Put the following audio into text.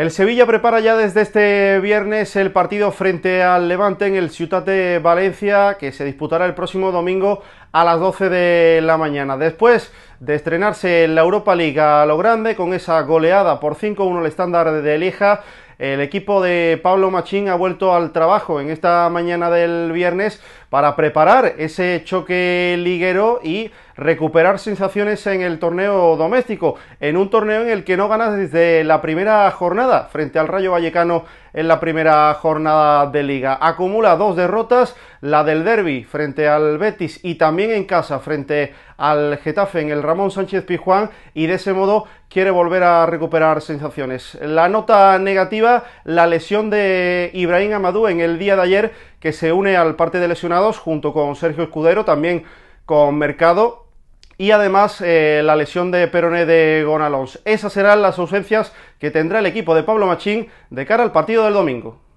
El Sevilla prepara ya desde este viernes el partido frente al Levante en el Ciutat de Valencia, que se disputará el próximo domingo a las 12 de la mañana. Después de estrenarse en la Europa League a lo grande con esa goleada por 5-1 el estándar de Lieja, el equipo de Pablo Machín ha vuelto al trabajo en esta mañana del viernes para preparar ese choque liguero y recuperar sensaciones en el torneo doméstico, en un torneo en el que no ganas desde la primera jornada frente al Rayo Vallecano en la primera jornada de liga. Acumula dos derrotas, la del derby frente al Betis y también en casa frente al Getafe en el Ramón Sánchez Pizjuán y de ese modo quiere volver a recuperar sensaciones. La nota negativa, la lesión de Ibrahim Amadou en el día de ayer que se une al parte de lesionados junto con Sergio Escudero, también con Mercado y además eh, la lesión de Peroné de Gonalons. Esas serán las ausencias que tendrá el equipo de Pablo Machín de cara al partido del domingo.